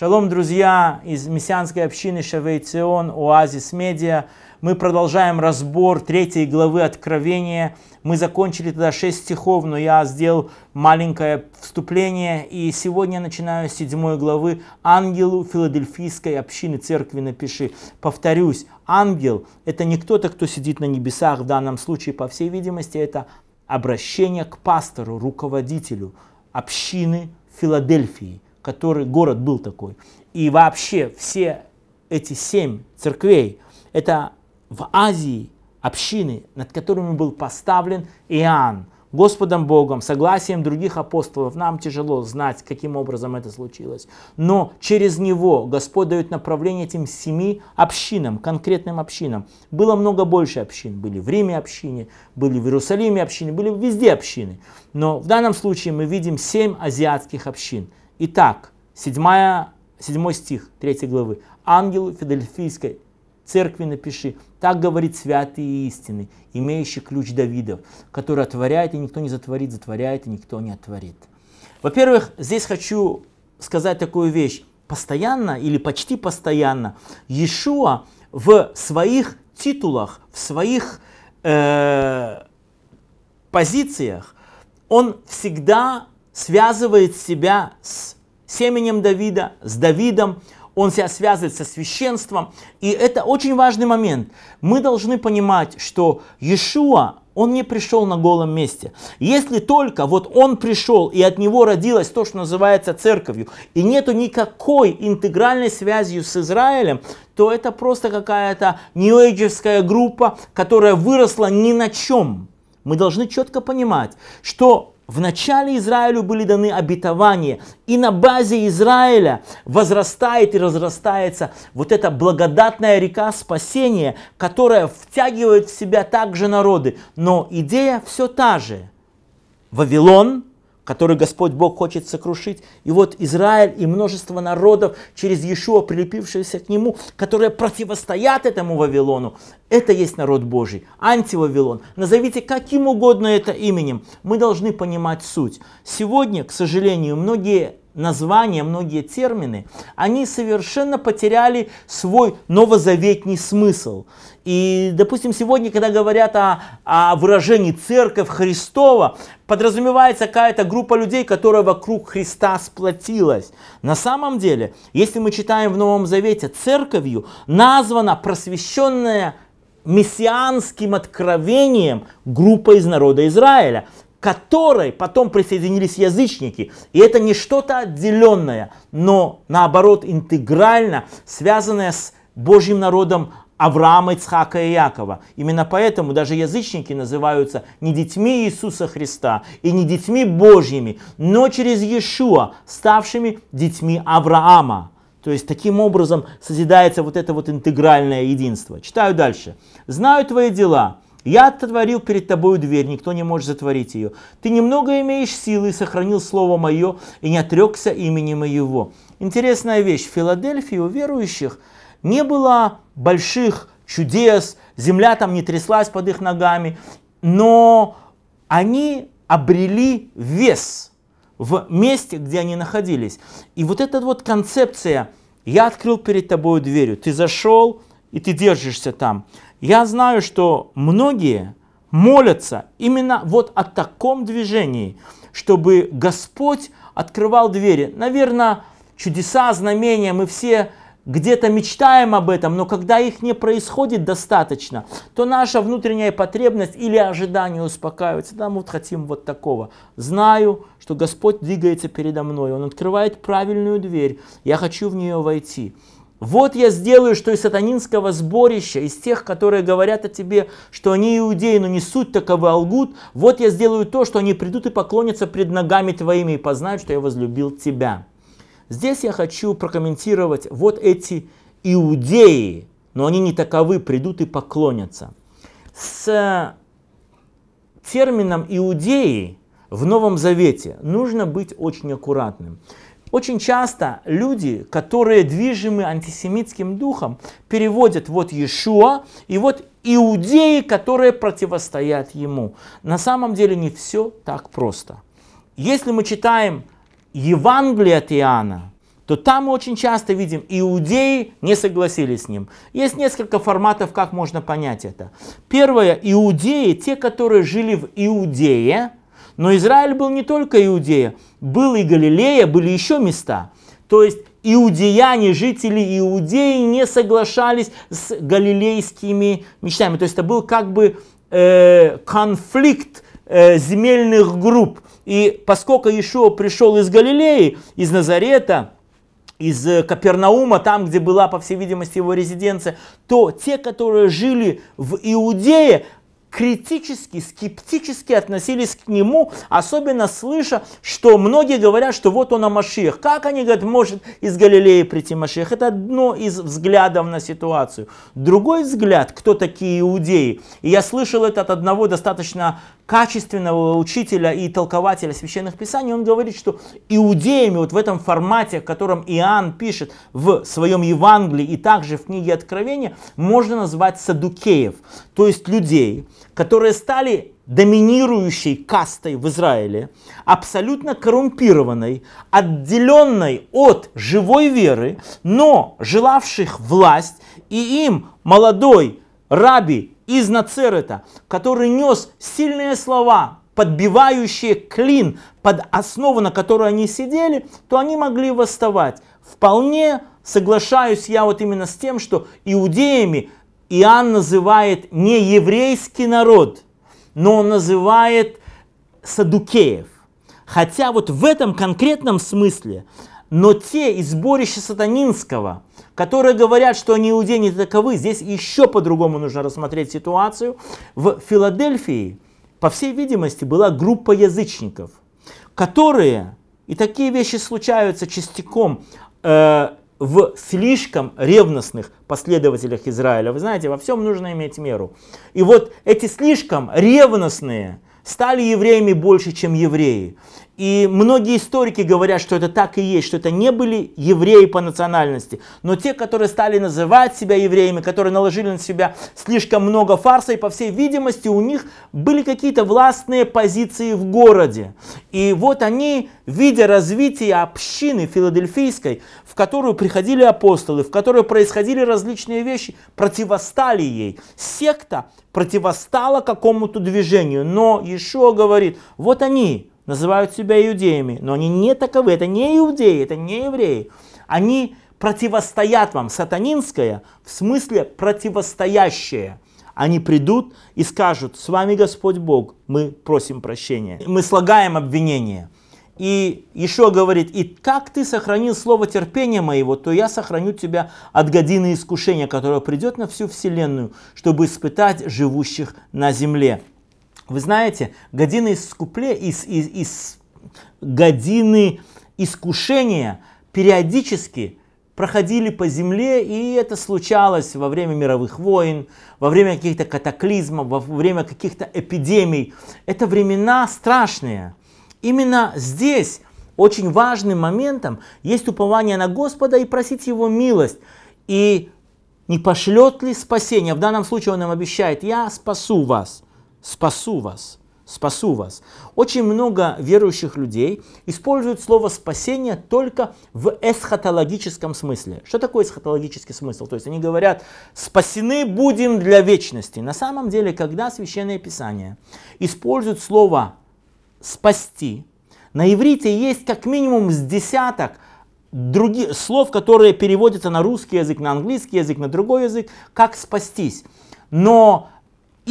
Шалом, друзья, из мессианской общины Шавейцион, Оазис Медиа. Мы продолжаем разбор третьей главы Откровения. Мы закончили тогда шесть стихов, но я сделал маленькое вступление. И сегодня я начинаю с седьмой главы «Ангелу филадельфийской общины церкви напиши». Повторюсь, ангел – это не кто-то, кто сидит на небесах. В данном случае, по всей видимости, это обращение к пастору, руководителю общины Филадельфии – который город был такой. И вообще все эти семь церквей, это в Азии общины, над которыми был поставлен Иоанн, Господом Богом, согласием других апостолов. Нам тяжело знать, каким образом это случилось. Но через него Господь дает направление этим семи общинам, конкретным общинам. Было много больше общин. Были в Риме общины, были в Иерусалиме общины, были везде общины. Но в данном случае мы видим семь азиатских общин. Итак, 7, 7 стих 3 главы. «Ангелу Филадельфийской церкви напиши, так говорит святые и истинный, имеющий ключ Давидов, который отворяет, и никто не затворит, затворяет, и никто не отворит». Во-первых, здесь хочу сказать такую вещь. Постоянно или почти постоянно Иешуа в своих титулах, в своих э, позициях, он всегда связывает себя с семенем Давида, с Давидом, он себя связывает со священством. И это очень важный момент. Мы должны понимать, что Иешуа, он не пришел на голом месте. Если только вот он пришел и от него родилось то, что называется церковью, и нету никакой интегральной связью с Израилем, то это просто какая-то неоиджевская группа, которая выросла ни на чем. Мы должны четко понимать, что в начале Израилю были даны обетования, и на базе Израиля возрастает и разрастается вот эта благодатная река спасения, которая втягивает в себя также народы. Но идея все та же. Вавилон – который Господь Бог хочет сокрушить. И вот Израиль и множество народов через Иешуа, прилепившиеся к нему, которые противостоят этому Вавилону, это есть народ Божий, антивавилон. Назовите каким угодно это именем. Мы должны понимать суть. Сегодня, к сожалению, многие названия, многие термины, они совершенно потеряли свой новозаветний смысл. И, допустим, сегодня, когда говорят о, о выражении «церковь Христова», подразумевается какая-то группа людей, которая вокруг Христа сплотилась. На самом деле, если мы читаем в Новом Завете, церковью названа просвещенная мессианским откровением группа из народа Израиля, которой потом присоединились язычники. И это не что-то отделенное, но наоборот интегрально связанное с Божьим народом Авраама, Ицхака и Якова. Именно поэтому даже язычники называются не детьми Иисуса Христа и не детьми Божьими, но через Иешуа, ставшими детьми Авраама. То есть таким образом созидается вот это вот интегральное единство. Читаю дальше. «Знаю твои дела, я отворил перед тобою дверь, никто не может затворить ее. Ты немного имеешь силы, и сохранил слово мое и не отрекся имени моего. Интересная вещь. В Филадельфии у верующих не было больших чудес, земля там не тряслась под их ногами, но они обрели вес в месте, где они находились. И вот эта вот концепция «я открыл перед тобой дверью», ты зашел и ты держишься там – я знаю, что многие молятся именно вот о таком движении, чтобы Господь открывал двери. Наверное, чудеса, знамения, мы все где-то мечтаем об этом, но когда их не происходит достаточно, то наша внутренняя потребность или ожидание успокаивается. Да, мы вот хотим вот такого. Знаю, что Господь двигается передо мной, Он открывает правильную дверь, я хочу в нее войти. Вот я сделаю, что из сатанинского сборища, из тех, которые говорят о тебе, что они иудеи, но не суть таковы, а лгут, вот я сделаю то, что они придут и поклонятся пред ногами твоими и познают, что я возлюбил тебя. Здесь я хочу прокомментировать вот эти иудеи, но они не таковы, придут и поклонятся. С э, термином иудеи в Новом Завете нужно быть очень аккуратным. Очень часто люди, которые движимы антисемитским духом, переводят вот Иешуа и вот иудеи, которые противостоят ему. На самом деле не все так просто. Если мы читаем Евангелие от Иоанна, то там мы очень часто видим, иудеи не согласились с ним. Есть несколько форматов, как можно понять это. Первое, иудеи, те, которые жили в Иудее, но Израиль был не только Иудея, был и Галилея, были еще места. То есть иудеяне, жители Иудеи не соглашались с галилейскими мечтами. То есть это был как бы э, конфликт э, земельных групп. И поскольку Ишуа пришел из Галилеи, из Назарета, из э, Капернаума, там, где была, по всей видимости, его резиденция, то те, которые жили в Иудее, критически, скептически относились к нему, особенно слыша, что многие говорят, что вот он машиях, Как они, говорят, может из Галилеи прийти Машиях? Это одно из взглядов на ситуацию. Другой взгляд, кто такие иудеи. И я слышал это от одного достаточно качественного учителя и толкователя священных писаний. Он говорит, что иудеями вот в этом формате, в котором Иоанн пишет в своем Евангелии и также в книге Откровения, можно назвать садукеев, то есть людей, которые стали доминирующей кастой в Израиле, абсолютно коррумпированной, отделенной от живой веры, но желавших власть, и им молодой раби из Нацерета, который нес сильные слова, подбивающие клин под основу, на которой они сидели, то они могли восставать. Вполне соглашаюсь я вот именно с тем, что иудеями Иоанн называет не еврейский народ, но он называет садукеев. Хотя вот в этом конкретном смысле, но те из сборища сатанинского, которые говорят, что они иудеи не таковы, здесь еще по-другому нужно рассмотреть ситуацию. В Филадельфии, по всей видимости, была группа язычников, которые, и такие вещи случаются частиком, э, в слишком ревностных последователях Израиля. Вы знаете, во всем нужно иметь меру. И вот эти слишком ревностные стали евреями больше, чем евреи. И многие историки говорят, что это так и есть, что это не были евреи по национальности. Но те, которые стали называть себя евреями, которые наложили на себя слишком много фарса, и по всей видимости у них были какие-то властные позиции в городе. И вот они, видя развитие общины филадельфийской, в которую приходили апостолы, в которой происходили различные вещи, противостали ей. Секта противостала какому-то движению. Но Ишуа говорит, вот они, называют себя иудеями, но они не таковы, это не иудеи, это не евреи. Они противостоят вам, сатанинское, в смысле противостоящее. Они придут и скажут, с вами Господь Бог, мы просим прощения. Мы слагаем обвинение. И еще говорит, и как ты сохранил слово терпения моего, то я сохраню тебя от годины искушения, которое придет на всю вселенную, чтобы испытать живущих на земле. Вы знаете, годины искупле, из, из, из, годины искушения периодически проходили по земле, и это случалось во время мировых войн, во время каких-то катаклизмов, во время каких-то эпидемий. Это времена страшные. Именно здесь очень важным моментом есть упование на Господа и просить Его милость. И не пошлет ли спасение? В данном случае Он нам обещает, я спасу вас спасу вас, спасу вас. Очень много верующих людей используют слово спасение только в эсхатологическом смысле. Что такое эсхатологический смысл? То есть они говорят, спасены будем для вечности. На самом деле, когда Священное Писание использует слово спасти, на иврите есть как минимум с десяток других слов, которые переводятся на русский язык, на английский язык, на другой язык, как спастись. Но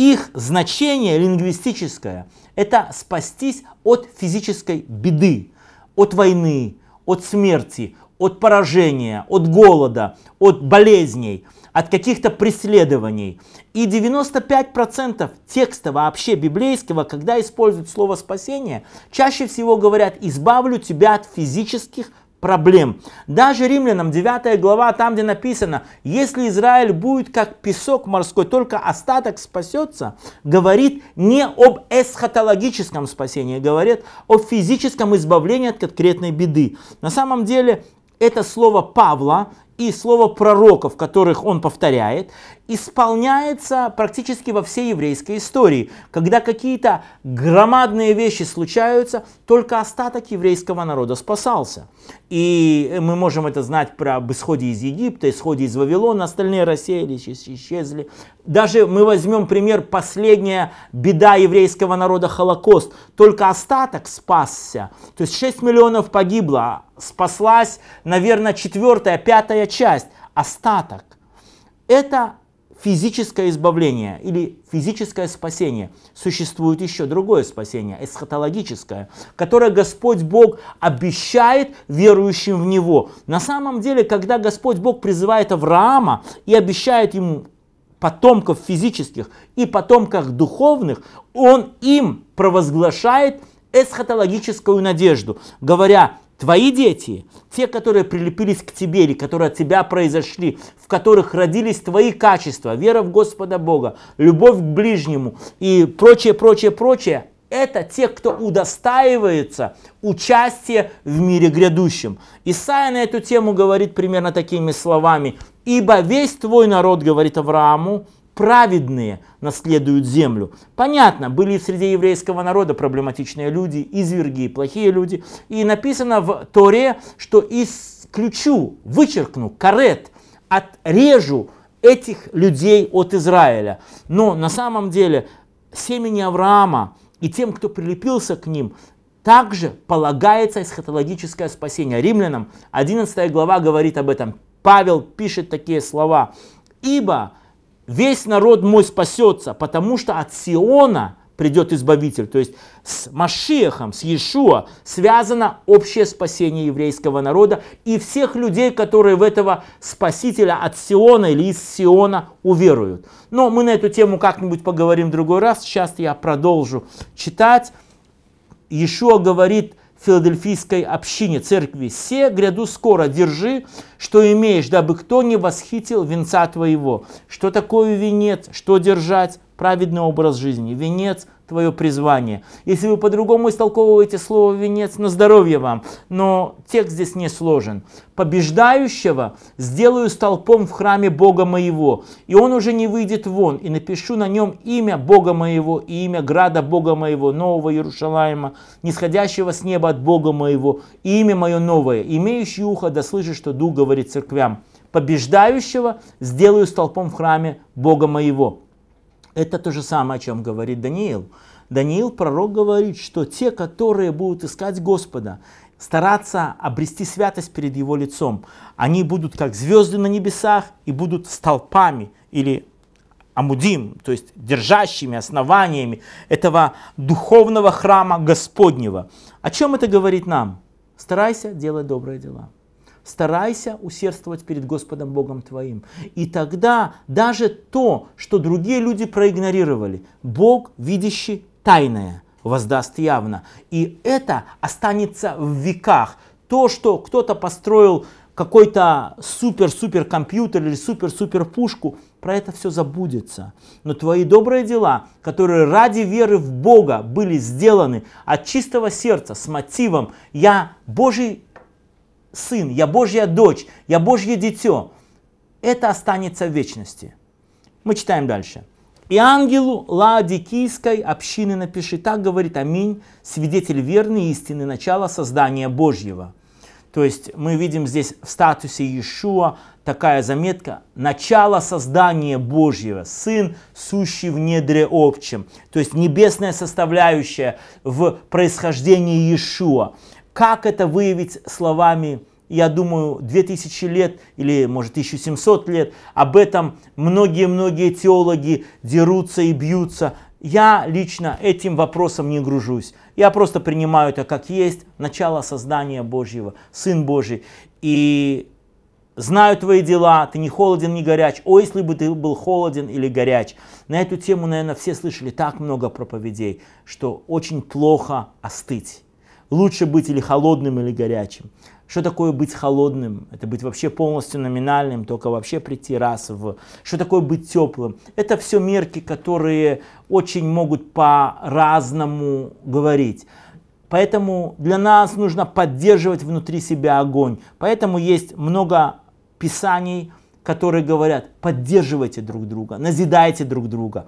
их значение лингвистическое – это спастись от физической беды, от войны, от смерти, от поражения, от голода, от болезней, от каких-то преследований. И 95% текста вообще библейского, когда используют слово «спасение», чаще всего говорят «избавлю тебя от физических проблем. Даже римлянам 9 глава, там где написано, если Израиль будет как песок морской, только остаток спасется, говорит не об эсхатологическом спасении, говорит о физическом избавлении от конкретной беды. На самом деле это слово Павла и слово пророков, которых он повторяет, исполняется практически во всей еврейской истории, когда какие-то громадные вещи случаются, только остаток еврейского народа спасался. И мы можем это знать про об исходе из Египта, исходе из Вавилона, остальные рассеялись, исчезли. Даже мы возьмем пример последняя беда еврейского народа Холокост. Только остаток спасся. То есть 6 миллионов погибло, а спаслась, наверное, четвертая, пятая часть, остаток, это физическое избавление или физическое спасение. Существует еще другое спасение, эсхатологическое, которое Господь Бог обещает верующим в Него. На самом деле, когда Господь Бог призывает Авраама и обещает ему потомков физических и потомков духовных, он им провозглашает эсхатологическую надежду, говоря, твои дети, те, которые прилепились к тебе или которые от тебя произошли, в которых родились твои качества, вера в Господа Бога, любовь к ближнему и прочее, прочее, прочее, это те, кто удостаивается участия в мире грядущем. Исаия на эту тему говорит примерно такими словами. «Ибо весь твой народ, — говорит Аврааму, — праведные наследуют землю. Понятно, были среди еврейского народа проблематичные люди, изверги, плохие люди. И написано в Торе, что исключу, вычеркну, карет, отрежу этих людей от Израиля. Но на самом деле семени Авраама и тем, кто прилепился к ним, также полагается эсхатологическое спасение. Римлянам 11 глава говорит об этом. Павел пишет такие слова. «Ибо весь народ мой спасется, потому что от Сиона придет Избавитель. То есть с Машиахом, с Иешуа связано общее спасение еврейского народа и всех людей, которые в этого Спасителя от Сиона или из Сиона уверуют. Но мы на эту тему как-нибудь поговорим в другой раз. Сейчас я продолжу читать. Иешуа говорит филадельфийской общине церкви все гряду скоро, держи, что имеешь, дабы кто не восхитил венца твоего». Что такое венец? Что держать? Праведный образ жизни. Венец – твое призвание. Если вы по-другому истолковываете слово «венец», на здоровье вам. Но текст здесь не сложен. «Побеждающего сделаю столпом в храме Бога моего, и он уже не выйдет вон, и напишу на нем имя Бога моего и имя града Бога моего, нового Иерушалаема, нисходящего с неба от Бога моего, и имя мое новое, имеющий ухо да слышит, что Дух говорит церквям». Побеждающего сделаю столпом в храме Бога моего. Это то же самое, о чем говорит Даниил. Даниил, пророк, говорит, что те, которые будут искать Господа, стараться обрести святость перед Его лицом, они будут как звезды на небесах и будут столпами или амудим, то есть держащими основаниями этого духовного храма Господнего. О чем это говорит нам? Старайся делать добрые дела старайся усердствовать перед Господом Богом твоим. И тогда даже то, что другие люди проигнорировали, Бог, видящий тайное, воздаст явно. И это останется в веках. То, что кто-то построил какой-то супер-супер компьютер или супер-супер пушку, про это все забудется. Но твои добрые дела, которые ради веры в Бога были сделаны от чистого сердца, с мотивом «Я Божий сын, я Божья дочь, я Божье дитё. Это останется в вечности. Мы читаем дальше. И ангелу Лаодикийской общины напиши, так говорит Аминь, свидетель верной истины, начала создания Божьего. То есть мы видим здесь в статусе Иешуа такая заметка «Начало создания Божьего, Сын, сущий в недре общем». То есть небесная составляющая в происхождении Иешуа. Как это выявить словами, я думаю, 2000 лет или, может, 1700 лет, об этом многие-многие теологи дерутся и бьются. Я лично этим вопросом не гружусь. Я просто принимаю это как есть, начало создания Божьего, Сын Божий. И знаю твои дела, ты не холоден, не горяч. О, если бы ты был холоден или горяч. На эту тему, наверное, все слышали так много проповедей, что очень плохо остыть лучше быть или холодным, или горячим. Что такое быть холодным? Это быть вообще полностью номинальным, только вообще прийти раз в... Что такое быть теплым? Это все мерки, которые очень могут по-разному говорить. Поэтому для нас нужно поддерживать внутри себя огонь. Поэтому есть много писаний, которые говорят, поддерживайте друг друга, назидайте друг друга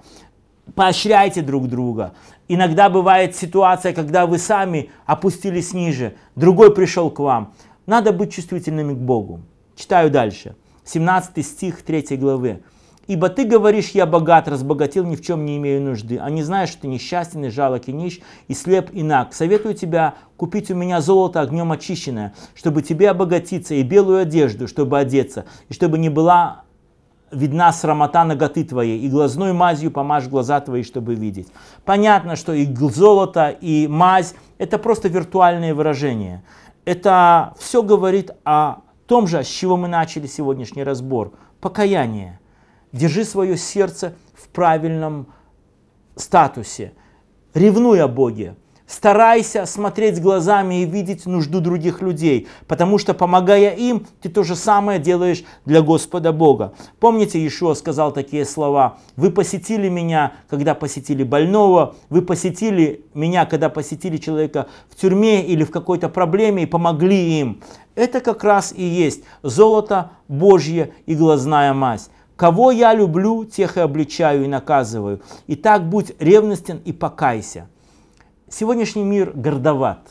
поощряйте друг друга. Иногда бывает ситуация, когда вы сами опустились ниже, другой пришел к вам. Надо быть чувствительными к Богу. Читаю дальше. 17 стих 3 главы. «Ибо ты говоришь, я богат, разбогател, ни в чем не имею нужды, а не знаешь, что ты несчастен, и жалок, и нищ, и слеп, и наг. Советую тебя купить у меня золото огнем очищенное, чтобы тебе обогатиться, и белую одежду, чтобы одеться, и чтобы не была видна срамота ноготы твоей, и глазной мазью помажь глаза твои, чтобы видеть. Понятно, что и золото, и мазь – это просто виртуальные выражения. Это все говорит о том же, с чего мы начали сегодняшний разбор – покаяние. Держи свое сердце в правильном статусе. ревнуя Боге, Старайся смотреть глазами и видеть нужду других людей, потому что, помогая им, ты то же самое делаешь для Господа Бога. Помните, Иешуа сказал такие слова, «Вы посетили меня, когда посетили больного, вы посетили меня, когда посетили человека в тюрьме или в какой-то проблеме и помогли им». Это как раз и есть золото Божье и глазная мазь. Кого я люблю, тех и обличаю и наказываю. И так будь ревностен и покайся. Сегодняшний мир гордоват.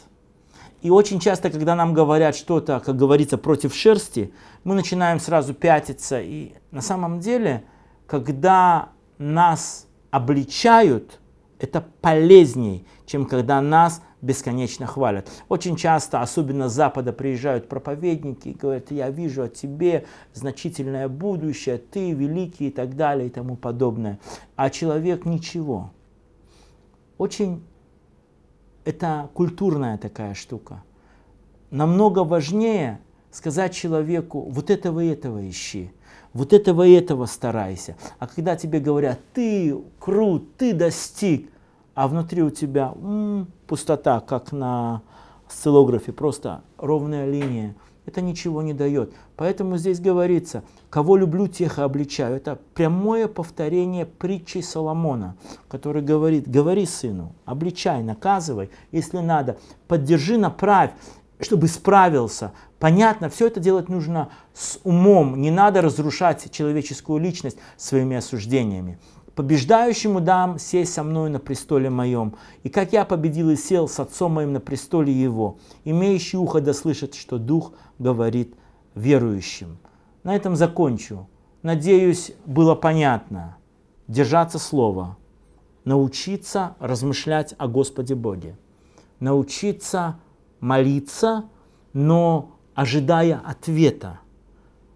И очень часто, когда нам говорят что-то, как говорится, против шерсти, мы начинаем сразу пятиться. И на самом деле, когда нас обличают, это полезней, чем когда нас бесконечно хвалят. Очень часто, особенно с Запада, приезжают проповедники и говорят, я вижу от тебе значительное будущее, ты великий и так далее и тому подобное. А человек ничего. Очень это культурная такая штука. Намного важнее сказать человеку, вот этого и этого ищи, вот этого и этого старайся. А когда тебе говорят, ты крут, ты достиг, а внутри у тебя м-м, пустота, как на сциллографе, просто ровная линия – это ничего не дает. Поэтому здесь говорится, кого люблю, тех и обличаю. Это прямое повторение притчи Соломона, который говорит, говори сыну, обличай, наказывай, если надо, поддержи, направь, чтобы справился. Понятно, все это делать нужно с умом, не надо разрушать человеческую личность своими осуждениями. Побеждающему дам сесть со мной на престоле моем, и как я победил и сел с отцом моим на престоле его. Имеющий ухо да слышит, что Дух говорит верующим. На этом закончу. Надеюсь, было понятно. Держаться слова. Научиться размышлять о Господе Боге. Научиться молиться, но ожидая ответа.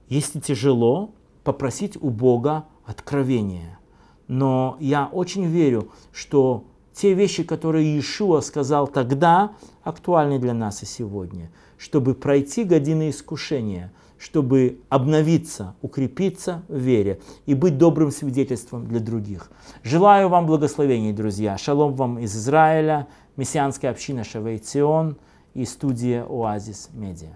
Если тяжело, попросить у Бога откровения – но я очень верю, что те вещи, которые Иешуа сказал тогда, актуальны для нас и сегодня. Чтобы пройти годины искушения, чтобы обновиться, укрепиться в вере и быть добрым свидетельством для других. Желаю вам благословений, друзья. Шалом вам из Израиля, мессианская община Шавейцион и студия Оазис Медиа.